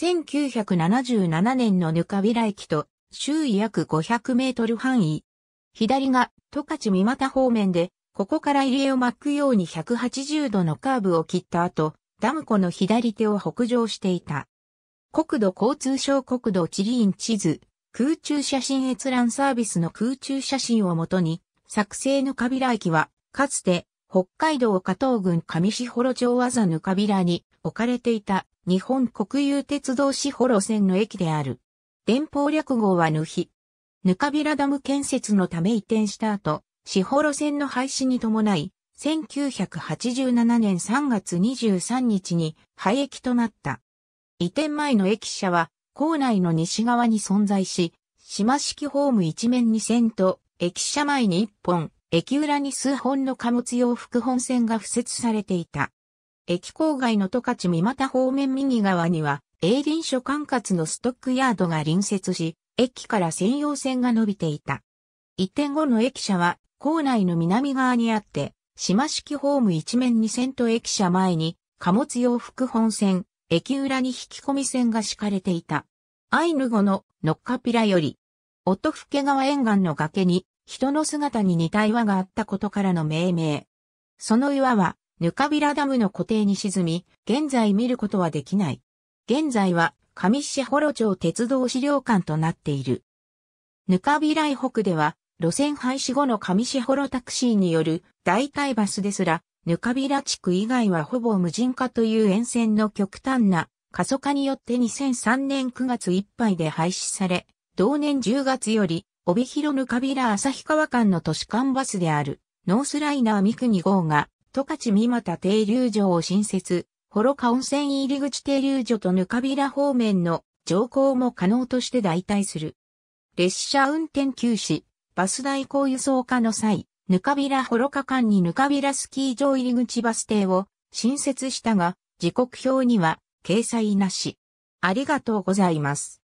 1977年のぬかびら駅と周囲約500メートル範囲。左が十勝三股方面で、ここから入江を巻くように180度のカーブを切った後、ダム湖の左手を北上していた。国土交通省国土地理院地図、空中写真閲覧サービスの空中写真をもとに、作成ぬかびら駅は、かつて北海道加藤郡上士幌町技ぬかびらに置かれていた日本国有鉄道士幌線の駅である。電報略号はぬひ。ぬかびらダム建設のため移転した後、士幌線の廃止に伴い、1987年3月23日に廃駅となった。移転前の駅舎は、構内の西側に存在し、島式ホーム一面に線と、駅舎前に一本、駅裏に数本の貨物用副本線が付設されていた。駅郊外の十勝三股方面右側には、営林所管轄のストックヤードが隣接し、駅から専用線が伸びていた。移転後の駅舎は、構内の南側にあって、島式ホーム一面に線と駅舎前に、貨物用副本線、駅裏に引き込み線が敷かれていた。アイヌ語のノッカピラより、音更川沿岸の崖に人の姿に似た岩があったことからの命名。その岩は、ぬかびらダムの湖底に沈み、現在見ることはできない。現在は、上市幌町鉄道資料館となっている。ぬかびら以北では、路線廃止後の上市幌タクシーによる代替バスですら、ぬかびら地区以外はほぼ無人化という沿線の極端な過疎化によって2003年9月いっぱいで廃止され、同年10月より帯広ぬかびら旭川間の都市間バスである、ノースライナー三国号が、十勝三股停留所を新設、幌加温泉入り口停留所とぬかびら方面の乗降も可能として代替する。列車運転休止、バス代行輸送化の際、ぬかびら幌加間にぬかびらスキー場入り口バス停を新設したが、時刻表には掲載なし。ありがとうございます。